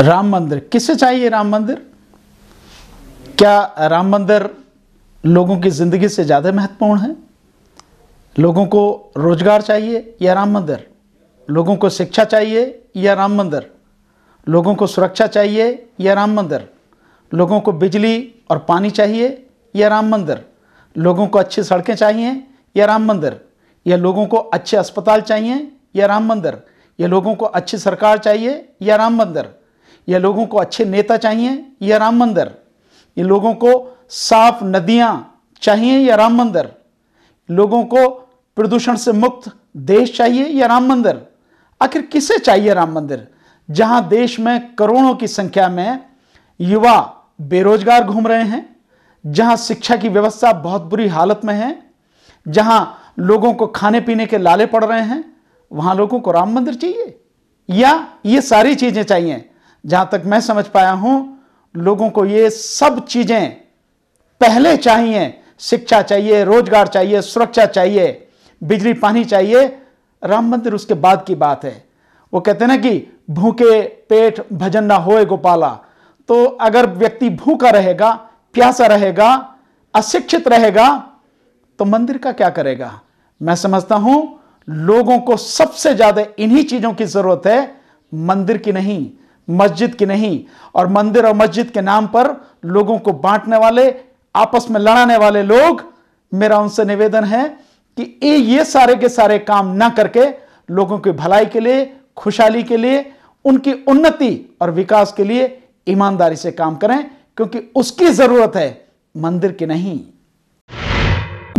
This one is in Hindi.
राम मंदिर किसे चाहिए राम मंदिर क्या राम मंदिर लोगों की ज़िंदगी से ज़्यादा महत्वपूर्ण है लोगों को रोजगार चाहिए या राम मंदिर लोगों को शिक्षा चाहिए या राम मंदिर लोगों को सुरक्षा चाहिए या राम मंदिर लोगों को बिजली और पानी चाहिए या राम मंदिर लोगों को अच्छी सड़कें चाहिए या राम मंदिर या लोगों को अच्छे अस्पताल चाहिए या राम मंदिर या लोगों को अच्छी सरकार चाहिए या राम मंदिर या लोगों को अच्छे नेता चाहिए या राम मंदिर ये लोगों को साफ नदियाँ चाहिए या राम मंदिर लोगों को प्रदूषण से मुक्त देश चाहिए या राम मंदिर आखिर किसे चाहिए राम मंदिर जहां देश में करोड़ों की संख्या में युवा बेरोजगार घूम रहे हैं जहां शिक्षा की व्यवस्था बहुत बुरी हालत में है जहां लोगों को खाने पीने के लाले पड़ रहे हैं वहां लोगों को राम मंदिर चाहिए या ये सारी चीजें चाहिए जहां तक मैं समझ पाया हूं लोगों को ये सब चीजें पहले चाहिए शिक्षा चाहिए रोजगार चाहिए सुरक्षा चाहिए बिजली पानी चाहिए राम मंदिर उसके बाद की बात है वो कहते हैं ना कि भूखे पेट भजन ना होए गोपाला तो अगर व्यक्ति भूखा रहेगा प्यासा रहेगा अशिक्षित रहेगा तो मंदिर का क्या करेगा मैं समझता हूं लोगों को सबसे ज्यादा इन्हीं चीजों की जरूरत है मंदिर की नहीं मस्जिद की नहीं और मंदिर और मस्जिद के नाम पर लोगों को बांटने वाले आपस में लड़ाने वाले लोग मेरा उनसे निवेदन है कि ये सारे के सारे काम ना करके लोगों की भलाई के लिए खुशहाली के लिए उनकी उन्नति और विकास के लिए ईमानदारी से काम करें क्योंकि उसकी जरूरत है मंदिर की नहीं